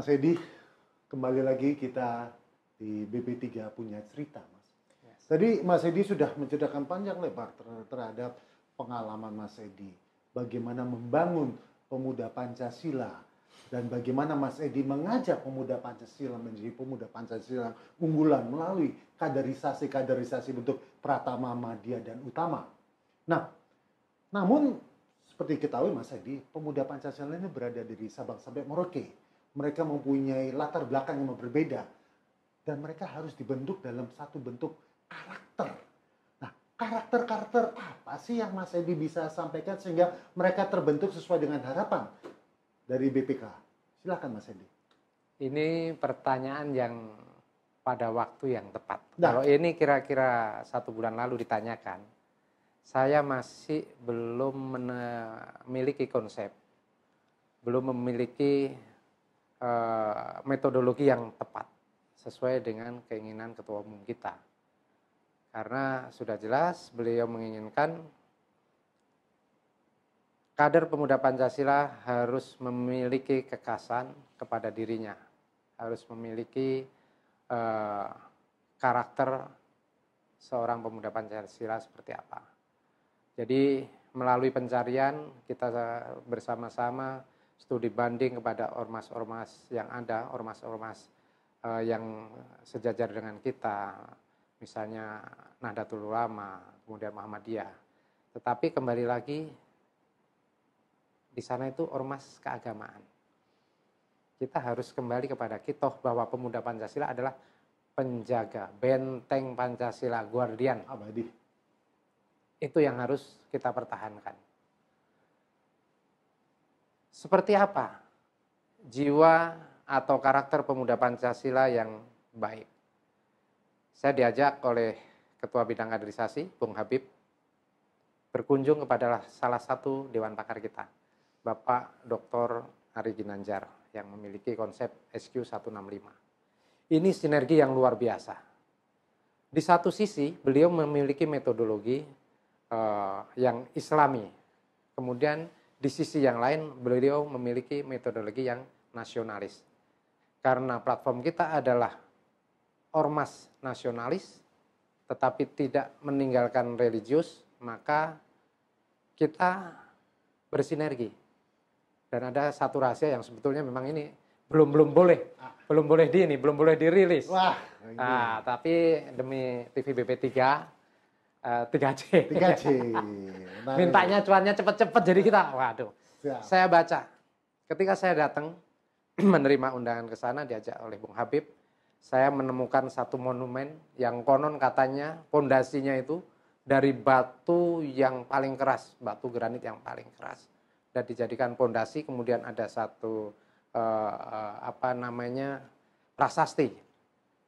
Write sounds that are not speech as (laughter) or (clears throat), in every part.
Mas Edi, kembali lagi kita di BP3 punya cerita, Mas. Yes. Tadi Mas Edi sudah menceritakan panjang lebar ter terhadap pengalaman Mas Edi, bagaimana membangun pemuda Pancasila dan bagaimana Mas Edi mengajak pemuda Pancasila menjadi pemuda Pancasila unggulan melalui kaderisasi-kaderisasi bentuk Pratama, Madya dan Utama. Nah, namun seperti kita tahu, Mas Edi, pemuda Pancasila ini berada dari Sabang sampai Merauke mereka mempunyai latar belakang yang berbeda dan mereka harus dibentuk dalam satu bentuk karakter. Nah, karakter-karakter apa sih yang Mas Edi bisa sampaikan sehingga mereka terbentuk sesuai dengan harapan dari BPK? Silakan Mas Edi. Ini pertanyaan yang pada waktu yang tepat. Nah. Kalau ini kira-kira satu bulan lalu ditanyakan, saya masih belum memiliki konsep, belum memiliki e, metodologi yang tepat sesuai dengan keinginan ketua umum kita. Karena sudah jelas beliau menginginkan kader pemuda Pancasila harus memiliki kekasan kepada dirinya, harus memiliki e, karakter seorang pemuda Pancasila seperti apa. Jadi melalui pencarian kita bersama-sama studi banding kepada ormas-ormas yang ada, ormas-ormas uh, yang sejajar dengan kita, misalnya Nahdlatul Ulama, kemudian Muhammadiyah. Tetapi kembali lagi di sana itu ormas keagamaan. Kita harus kembali kepada kitoh bahwa pemuda Pancasila adalah penjaga, benteng Pancasila, guardian abadi. Itu yang harus kita pertahankan seperti apa jiwa atau karakter pemuda Pancasila yang baik? Saya diajak oleh Ketua Bidang Kaderisasi, Bung Habib, berkunjung kepada salah satu dewan pakar kita, Bapak Dr. Ari Ginanjar yang memiliki konsep SQ165. Ini sinergi yang luar biasa. Di satu sisi, beliau memiliki metodologi uh, yang islami. Kemudian di sisi yang lain, beliau memiliki metodologi yang nasionalis. Karena platform kita adalah ormas nasionalis, tetapi tidak meninggalkan religius, maka kita bersinergi. Dan ada satu rahasia yang sebetulnya memang ini belum belum boleh, belum boleh di ini, belum boleh dirilis. Wah. Nah, tapi demi TV BP 3 Eh, tiga C. Tiga C. Mintanya cuannya cepet-cepet jadi kita, waduh. Siap. Saya baca. Ketika saya datang (clears throat) menerima undangan ke sana diajak oleh Bung Habib, saya menemukan satu monumen yang konon katanya pondasinya itu dari batu yang paling keras, batu granit yang paling keras dan dijadikan pondasi. Kemudian ada satu uh, eh, apa namanya prasasti.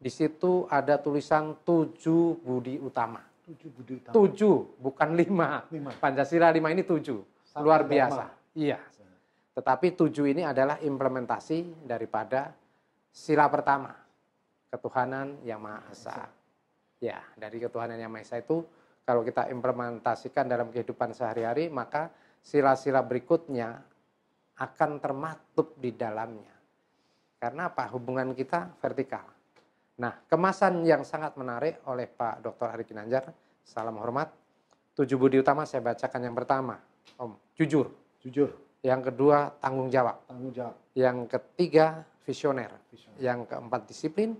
Di situ ada tulisan tujuh budi utama Tujuh budi utama. Tujuh, bukan lima. lima. Pancasila lima ini tujuh. Sama Luar biasa. Lima. Iya. Tetapi tujuh ini adalah implementasi daripada sila pertama. Ketuhanan Yang Maha Esa. Ya, dari ketuhanan Yang Maha Esa itu kalau kita implementasikan dalam kehidupan sehari-hari, maka sila-sila berikutnya akan termatup di dalamnya. Karena apa? Hubungan kita vertikal Nah, kemasan yang sangat menarik oleh Pak Dr. Ari Kinanjar, salam hormat. Tujuh budi utama saya bacakan yang pertama, Om, jujur. Jujur. Yang kedua, tanggung jawab. Tanggung jawab. Yang ketiga, visioner. visioner. Yang keempat, disiplin.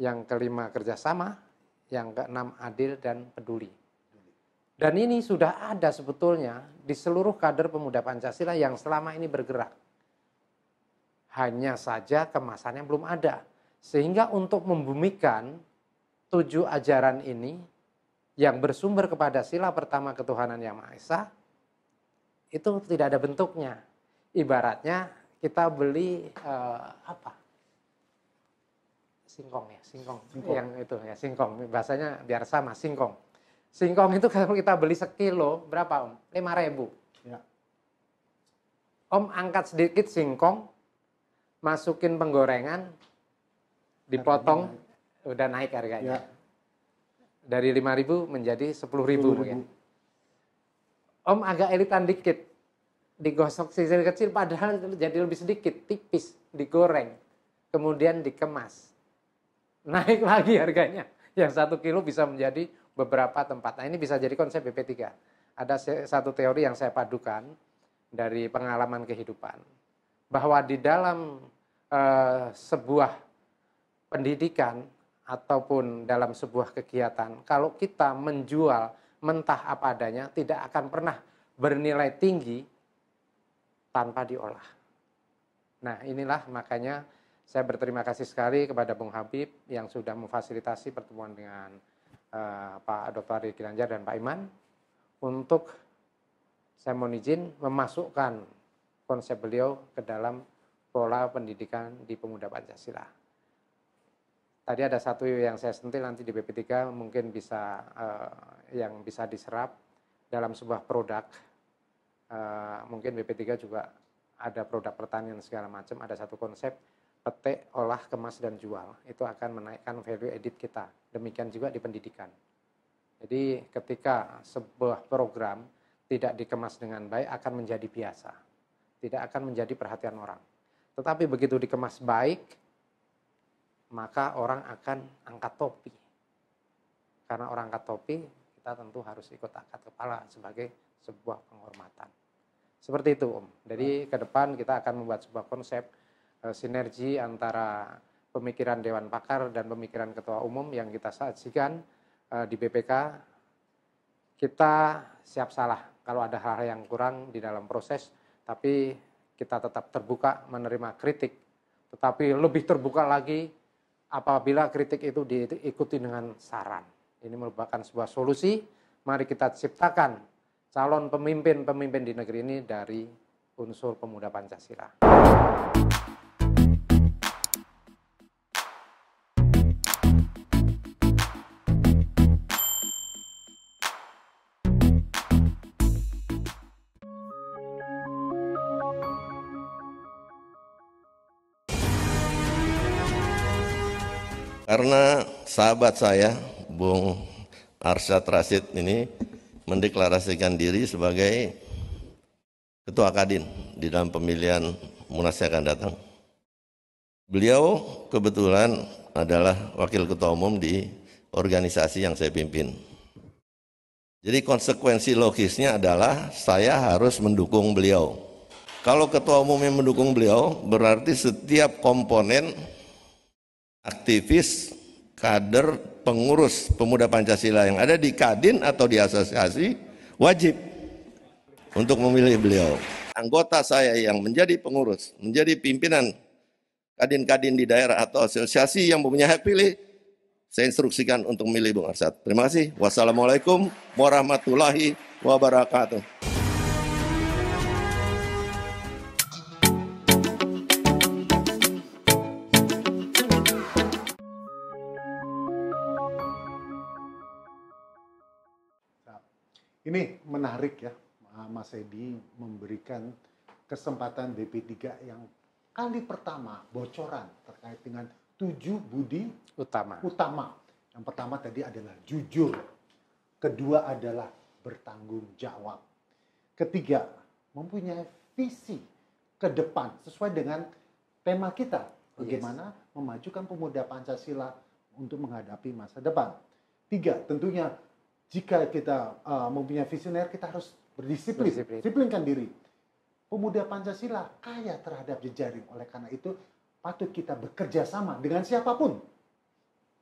Yang kelima, kerjasama. Yang keenam, adil dan peduli. Dan ini sudah ada sebetulnya di seluruh kader pemuda Pancasila yang selama ini bergerak. Hanya saja kemasannya belum ada sehingga untuk membumikan tujuh ajaran ini yang bersumber kepada sila pertama ketuhanan yang Maha Esa, itu tidak ada bentuknya. Ibaratnya kita beli uh, apa? Singkong ya, singkong. singkong. Yang itu ya, singkong. Bahasanya biar sama, singkong. Singkong itu (laughs) kalau kita beli sekilo, berapa om? lima ribu. Ya. Om angkat sedikit singkong, masukin penggorengan, dipotong harganya. udah naik harganya. Ya. Dari 5.000 menjadi 10.000 10 mungkin. Om agak elitan dikit. Digosok sisir kecil padahal jadi lebih sedikit, tipis, digoreng. Kemudian dikemas. Naik lagi harganya. Yang satu kilo bisa menjadi beberapa tempat. Nah ini bisa jadi konsep BP3. Ada satu teori yang saya padukan dari pengalaman kehidupan. Bahwa di dalam uh, sebuah pendidikan ataupun dalam sebuah kegiatan, kalau kita menjual mentah apa adanya, tidak akan pernah bernilai tinggi tanpa diolah. Nah inilah makanya saya berterima kasih sekali kepada Bung Habib yang sudah memfasilitasi pertemuan dengan uh, Pak Dr. Ari Ginanjar dan Pak Iman untuk saya mohon izin memasukkan konsep beliau ke dalam pola pendidikan di pemuda Pancasila tadi ada satu yang saya sentil nanti di BP3 mungkin bisa uh, yang bisa diserap dalam sebuah produk. Uh, mungkin BP3 juga ada produk pertanian segala macam, ada satu konsep petik, olah, kemas dan jual. Itu akan menaikkan value edit kita. Demikian juga di pendidikan. Jadi ketika sebuah program tidak dikemas dengan baik akan menjadi biasa. Tidak akan menjadi perhatian orang. Tetapi begitu dikemas baik, maka orang akan angkat topi. Karena orang angkat topi, kita tentu harus ikut angkat kepala sebagai sebuah penghormatan. Seperti itu, Om. Jadi ke depan kita akan membuat sebuah konsep e, sinergi antara pemikiran Dewan Pakar dan pemikiran Ketua Umum yang kita sajikan e, di BPK. Kita siap salah kalau ada hal-hal yang kurang di dalam proses, tapi kita tetap terbuka menerima kritik, tetapi lebih terbuka lagi apabila kritik itu diikuti dengan saran. Ini merupakan sebuah solusi, mari kita ciptakan calon pemimpin-pemimpin di negeri ini dari unsur pemuda Pancasila. Karena sahabat saya, Bung Arsyad Rasid ini mendeklarasikan diri sebagai Ketua Kadin di dalam pemilihan Munas yang akan datang. Beliau kebetulan adalah Wakil Ketua Umum di organisasi yang saya pimpin. Jadi konsekuensi logisnya adalah saya harus mendukung beliau. Kalau ketua umumnya mendukung beliau, berarti setiap komponen aktivis, kader, pengurus pemuda Pancasila yang ada di Kadin atau di asosiasi wajib untuk memilih beliau. Anggota saya yang menjadi pengurus, menjadi pimpinan kadin-kadin di daerah atau asosiasi yang mempunyai hak pilih, saya instruksikan untuk memilih Bung Arsat. Terima kasih. Wassalamualaikum warahmatullahi wabarakatuh. menarik ya Mas Edi memberikan kesempatan BP3 yang kali pertama bocoran terkait dengan tujuh budi utama. Utama. Yang pertama tadi adalah jujur. Kedua adalah bertanggung jawab. Ketiga, mempunyai visi ke depan sesuai dengan tema kita. Bagaimana yes. memajukan pemuda Pancasila untuk menghadapi masa depan. Tiga, tentunya jika kita uh, mempunyai visioner, kita harus berdisiplin, berdisiplin, disiplinkan diri. Pemuda Pancasila kaya terhadap jejaring, oleh karena itu patut kita bekerja sama dengan siapapun,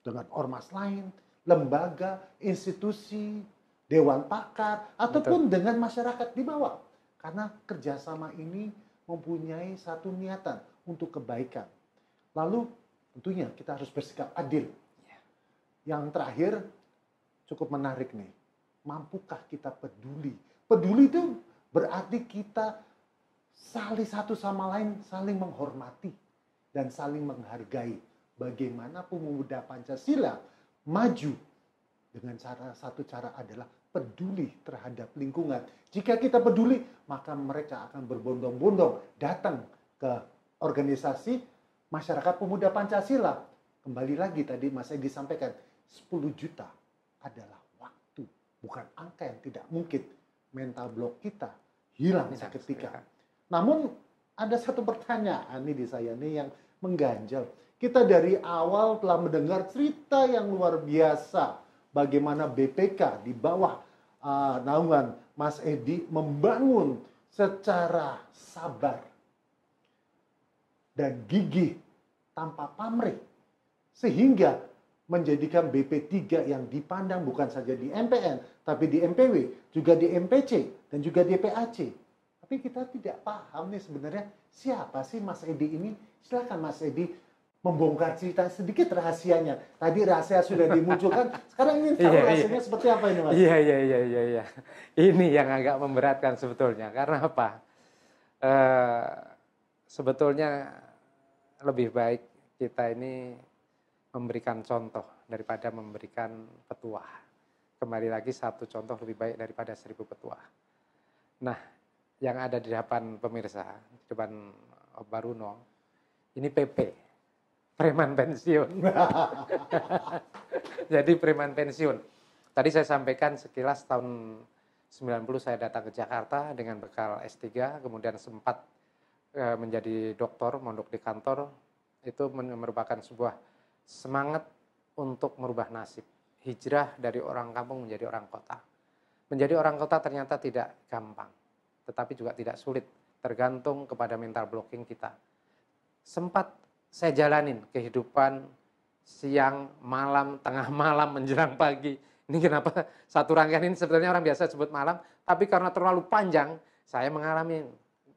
dengan ormas lain, lembaga, institusi, dewan pakar, ataupun Betul. dengan masyarakat di bawah. Karena kerjasama ini mempunyai satu niatan untuk kebaikan. Lalu tentunya kita harus bersikap adil. Ya. Yang terakhir, cukup menarik nih. Mampukah kita peduli? Peduli itu berarti kita saling satu sama lain saling menghormati dan saling menghargai. Bagaimana pemuda Pancasila maju dengan cara satu cara adalah peduli terhadap lingkungan. Jika kita peduli, maka mereka akan berbondong-bondong datang ke organisasi masyarakat pemuda Pancasila. Kembali lagi tadi Mas Egi sampaikan, 10 juta adalah waktu, bukan angka yang tidak mungkin. Mental block kita hilang Bisa, seketika. Namun ada satu pertanyaan nih di saya nih yang mengganjal. Kita dari awal telah mendengar cerita yang luar biasa bagaimana BPK di bawah uh, naungan Mas Edi membangun secara sabar dan gigih tanpa pamrih sehingga menjadikan BP3 yang dipandang bukan saja di MPN, tapi di MPW, juga di MPC, dan juga di PAC. Tapi kita tidak paham nih sebenarnya siapa sih Mas Edi ini. Silahkan Mas Edi membongkar cerita sedikit rahasianya. Tadi rahasia sudah dimunculkan, (laughs) sekarang ini iya, tahu iya. rahasianya seperti apa ini Mas? Iya, iya, iya, iya. iya. Ini yang agak memberatkan sebetulnya. Karena apa? Uh, sebetulnya lebih baik kita ini memberikan contoh daripada memberikan petuah. Kembali lagi satu contoh lebih baik daripada seribu petuah. Nah, yang ada di depan pemirsa, di depan Baruno, ini PP, preman pensiun. (laughs) Jadi preman pensiun. Tadi saya sampaikan sekilas tahun 90 saya datang ke Jakarta dengan bekal S3, kemudian sempat eh, menjadi dokter, mondok di kantor, itu merupakan sebuah semangat untuk merubah nasib. Hijrah dari orang kampung menjadi orang kota. Menjadi orang kota ternyata tidak gampang, tetapi juga tidak sulit, tergantung kepada mental blocking kita. Sempat saya jalanin kehidupan siang, malam, tengah (laughs) malam, menjelang pagi. Ini kenapa satu rangkaian ini sebenarnya orang biasa sebut malam, tapi karena terlalu panjang, saya mengalami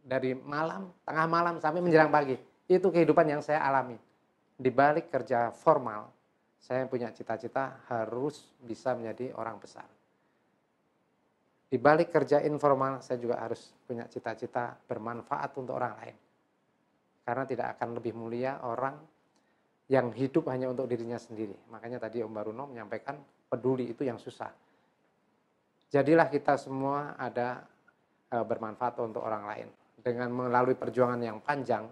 dari malam, tengah malam sampai menjelang pagi. Itu kehidupan yang saya alami di balik kerja formal, saya punya cita-cita harus bisa menjadi orang besar. Di balik kerja informal, saya juga harus punya cita-cita bermanfaat untuk orang lain. Karena tidak akan lebih mulia orang yang hidup hanya untuk dirinya sendiri. Makanya tadi Om Baruno menyampaikan peduli itu yang susah. Jadilah kita semua ada e, bermanfaat untuk orang lain. Dengan melalui perjuangan yang panjang,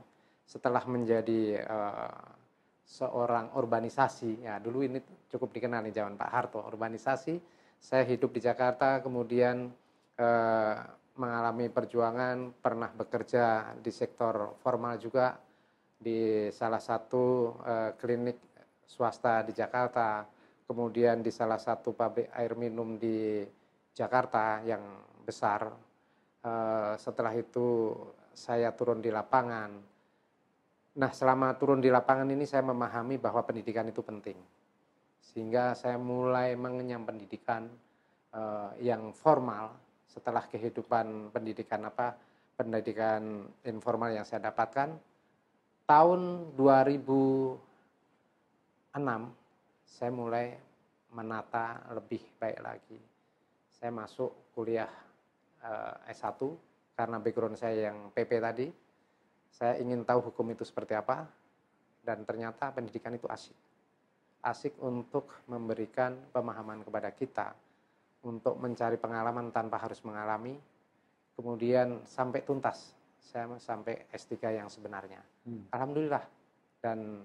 setelah menjadi e, seorang urbanisasi. Ya, dulu ini cukup dikenal nih zaman Pak Harto, urbanisasi. Saya hidup di Jakarta, kemudian eh, mengalami perjuangan, pernah bekerja di sektor formal juga di salah satu eh, klinik swasta di Jakarta, kemudian di salah satu pabrik air minum di Jakarta yang besar. Eh, setelah itu saya turun di lapangan Nah, selama turun di lapangan ini saya memahami bahwa pendidikan itu penting. Sehingga saya mulai mengenyam pendidikan eh, yang formal setelah kehidupan pendidikan apa pendidikan informal yang saya dapatkan tahun 2006 saya mulai menata lebih baik lagi. Saya masuk kuliah eh, S1 karena background saya yang PP tadi saya ingin tahu hukum itu seperti apa, dan ternyata pendidikan itu asik. Asik untuk memberikan pemahaman kepada kita, untuk mencari pengalaman tanpa harus mengalami, kemudian sampai tuntas, saya sampai S3 yang sebenarnya. Hmm. Alhamdulillah. Dan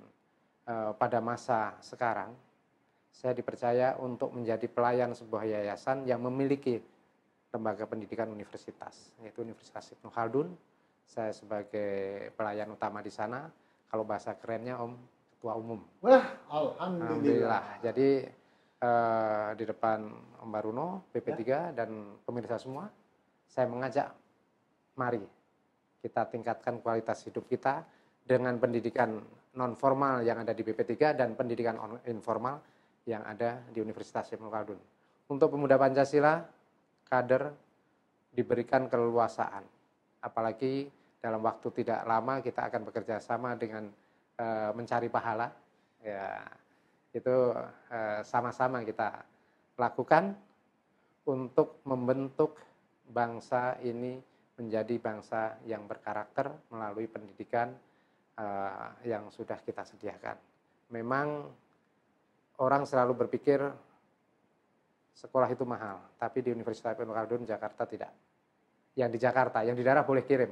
e, pada masa sekarang, saya dipercaya untuk menjadi pelayan sebuah yayasan yang memiliki lembaga pendidikan universitas, yaitu Universitas Ibnu Khaldun, saya sebagai pelayan utama di sana. Kalau bahasa kerennya Om Ketua Umum. Wah, alhamdulillah. alhamdulillah. Jadi eh, di depan Om Baruno, PP3 ya. dan pemirsa semua, saya mengajak mari kita tingkatkan kualitas hidup kita dengan pendidikan non formal yang ada di PP 3 dan pendidikan informal yang ada di Universitas Ibnu Khaldun. Untuk pemuda Pancasila, kader diberikan keleluasaan. Apalagi dalam waktu tidak lama kita akan bekerja sama dengan e, mencari pahala. Ya, itu eh, sama-sama e, kita lakukan untuk membentuk bangsa ini menjadi bangsa yang berkarakter melalui pendidikan e, yang sudah kita sediakan. Memang orang selalu berpikir sekolah itu mahal, tapi di Universitas Ibnu Khaldun Jakarta tidak. Yang di Jakarta, yang di daerah boleh kirim,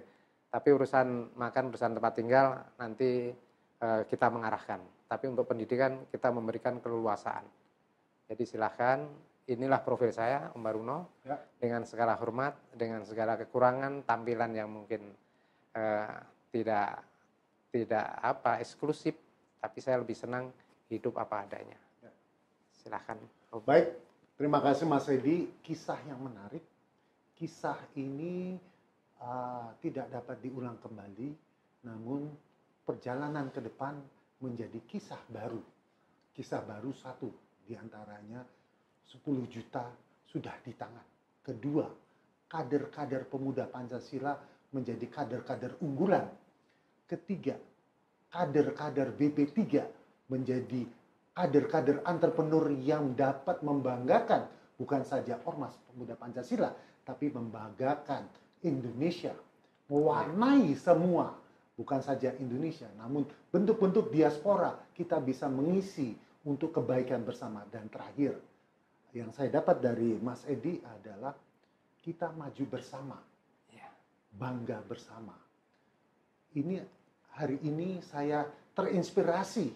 tapi urusan makan, urusan tempat tinggal nanti eh, kita mengarahkan. Tapi untuk pendidikan kita memberikan keleluasaan. Jadi silahkan, inilah profil saya, Om Baruno, ya. dengan segala hormat, dengan segala kekurangan, tampilan yang mungkin eh, tidak tidak apa eksklusif, tapi saya lebih senang hidup apa adanya. Ya. Silahkan. Baik, terima kasih Mas Edi, kisah yang menarik. Kisah ini uh, tidak dapat diulang kembali, namun perjalanan ke depan menjadi kisah baru. Kisah baru satu diantaranya 10 juta sudah di tangan. Kedua, kader-kader pemuda Pancasila menjadi kader-kader unggulan. Ketiga, kader-kader BP3 menjadi kader-kader entrepreneur yang dapat membanggakan bukan saja Ormas Pemuda Pancasila, tapi membanggakan Indonesia, mewarnai semua, bukan saja Indonesia, namun bentuk-bentuk diaspora kita bisa mengisi untuk kebaikan bersama. Dan terakhir, yang saya dapat dari Mas Edi adalah kita maju bersama, ya. bangga bersama. Ini hari ini saya terinspirasi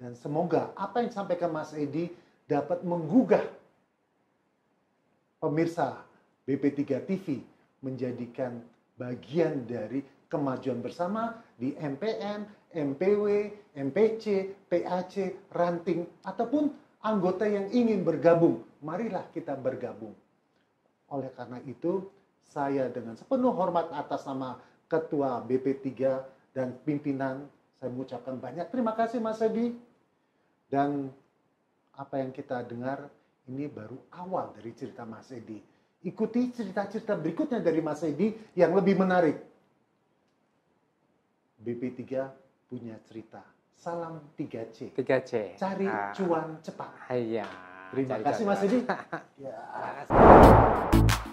dan semoga apa yang disampaikan Mas Edi dapat menggugah pemirsa BP3 TV menjadikan bagian dari kemajuan bersama di MPN, MPW, MPC, PAC, ranting, ataupun anggota yang ingin bergabung. Marilah kita bergabung. Oleh karena itu, saya dengan sepenuh hormat atas nama Ketua BP3 dan pimpinan, saya mengucapkan banyak terima kasih Mas Edi. Dan apa yang kita dengar ini baru awal dari cerita Mas Edi Ikuti cerita-cerita berikutnya dari Mas Edi yang lebih menarik. BP3 punya cerita. Salam 3C. 3C. Cari ah. cuan cepat. Iya. Terima Cari kasih Mas Edi. (laughs) ya.